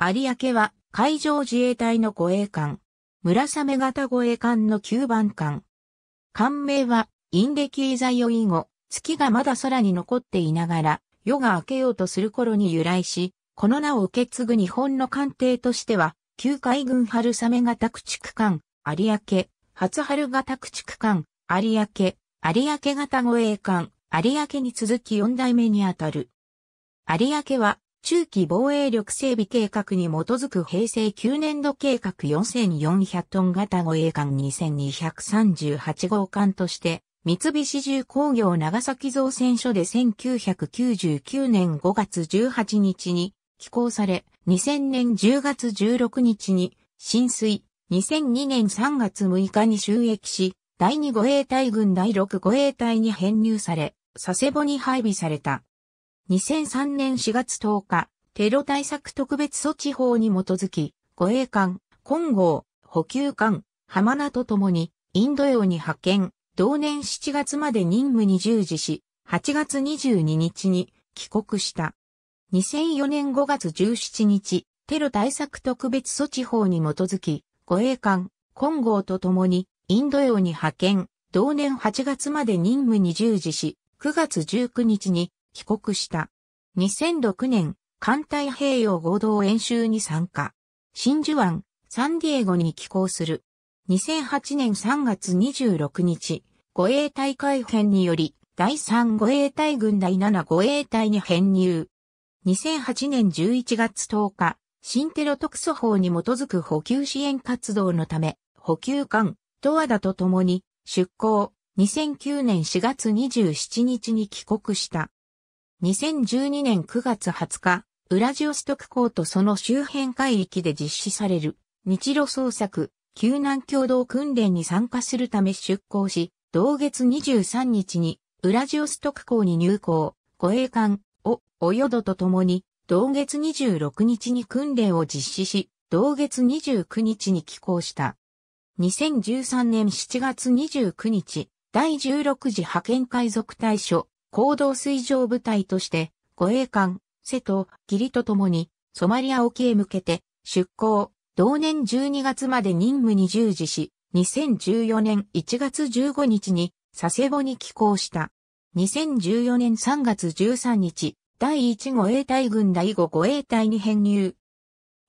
有明は海上自衛隊の護衛艦。村雨型護衛艦の9番艦。艦名は、インデキーザヨイ後、月がまだ空に残っていながら、夜が明けようとする頃に由来し、この名を受け継ぐ日本の艦艇としては、旧海軍春雨型駆逐艦、有明、初春型駆逐艦、有明、有明型護衛艦、有明に続き4代目にあたる。有明は中期防衛力整備計画に基づく平成9年度計画4400トン型護衛艦2238号艦として、三菱重工業長崎造船所で1999年5月18日に寄港され、2000年10月16日に浸水、2002年3月6日に収益し、第2護衛隊軍第6護衛隊に編入され、佐世保に配備された。2003年4月10日、テロ対策特別措置法に基づき、護衛艦、金剛、補給艦、浜名と共に、インド洋に派遣、同年7月まで任務に従事し、8月22日に帰国した。2004年5月17日、テロ対策特別措置法に基づき、護衛艦、金剛と共に、インド洋に派遣、同年8月まで任務に従事し、9月19日に帰国した。2006年、艦隊平洋合同演習に参加。真珠湾、サンディエゴに寄港する。2008年3月26日、護衛隊改編により、第3護衛隊軍第7護衛隊に編入。2008年11月10日、新テロ特措法に基づく補給支援活動のため、補給艦、ドアダと共に出港、2009年4月27日に帰国した。2012年9月20日、ウラジオストク港とその周辺海域で実施される日露捜索救難共同訓練に参加するため出港し、同月23日にウラジオストク港に入港、護衛艦をおよどとともに同月26日に訓練を実施し、同月29日に寄港した。2013年7月29日、第16次派遣海賊対処行動水上部隊として、護衛艦、瀬戸、義理とともに、ソマリア沖へ向けて、出港、同年12月まで任務に従事し、2014年1月15日に、佐世保に寄港した。2014年3月13日、第1護衛隊軍第5護衛隊に編入。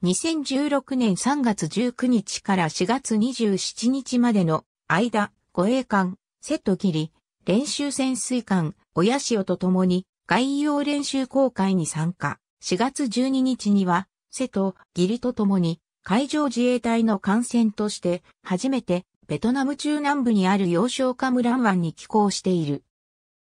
2016年3月19日から4月27日までの間、護衛艦、瀬戸霧、練習潜水艦、親潮と共に概要練習公開に参加。4月12日には、瀬戸、義理と共に海上自衛隊の艦船として初めてベトナム中南部にある洋少カムラン湾に寄港している。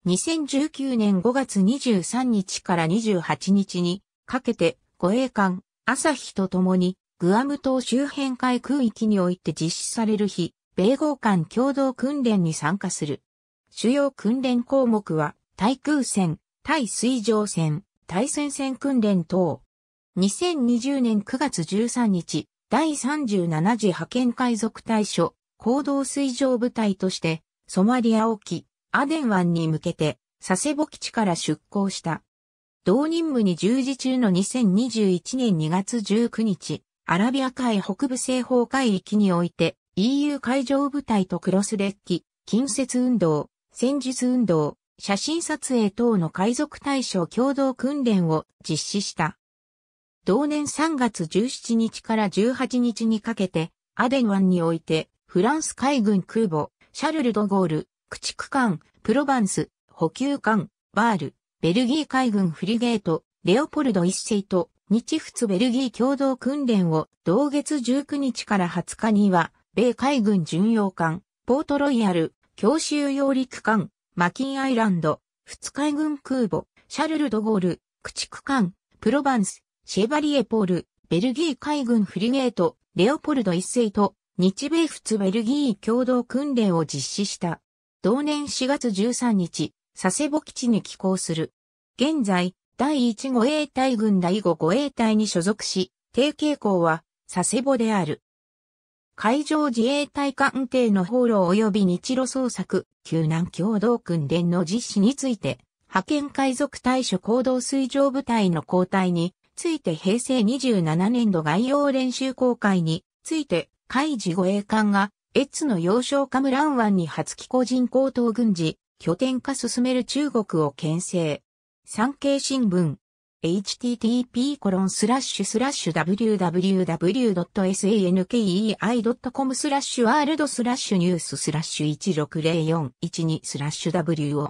2019年5月23日から28日にかけて護衛艦朝日と共にグアム島周辺海空域において実施される日、米豪艦共同訓練に参加する。主要訓練項目は対空戦、対水上戦、対戦戦訓練等。2020年9月13日、第37次派遣海賊対処、行動水上部隊として、ソマリア沖、アデン湾に向けて、佐世保基地から出港した。同任務に従事中の2021年2月19日、アラビア海北部西方海域において、EU 海上部隊とクロスデッキ、近接運動、戦術運動、写真撮影等の海賊対象共同訓練を実施した。同年3月17日から18日にかけて、アデン湾において、フランス海軍空母、シャルル・ド・ゴール、駆逐艦、プロバンス、補給艦、バール、ベルギー海軍フリゲート、レオポルド一世と日仏ベルギー共同訓練を同月19日から20日には、米海軍巡洋艦、ポートロイヤル、強襲揚陸艦、マキンアイランド、二海軍空母、シャルル・ド・ゴール、駆逐艦、プロバンス、シェバリエポール、ベルギー海軍フリゲート、レオポルド一世と、日米仏ベルギー共同訓練を実施した。同年4月13日、佐世保基地に寄港する。現在、第1護衛隊軍第5護衛隊に所属し、低傾向は佐世保である。海上自衛隊艦艇の放浪及び日露捜索、救難共同訓練の実施について、派遣海賊対処行動水上部隊の交代について平成27年度概要練習公開について、海自護衛艦が、越の要衝カムラン湾に初期。個人高等軍事、拠点化進める中国を牽制。産経新聞、http://www.sankei.com スラッシュワールドスラッシュニューススラッシュ160412スラッシュ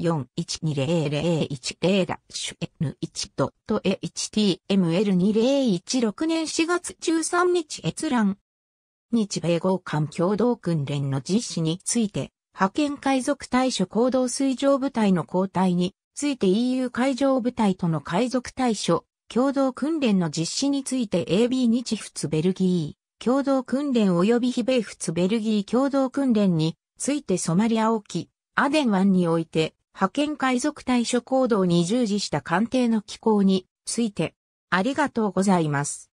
WOR1604120010 ダッシュ N1.html2016 年4月13日閲覧日米豪間共同訓練の実施について派遣海賊対処行動水上部隊の交代について EU 海上部隊との海賊対処、共同訓練の実施について AB 日仏ベルギー、共同訓練及び非米仏ベルギー共同訓練についてソマリア沖、アデン湾において、派遣海賊対処行動に従事した艦艇の機構について、ありがとうございます。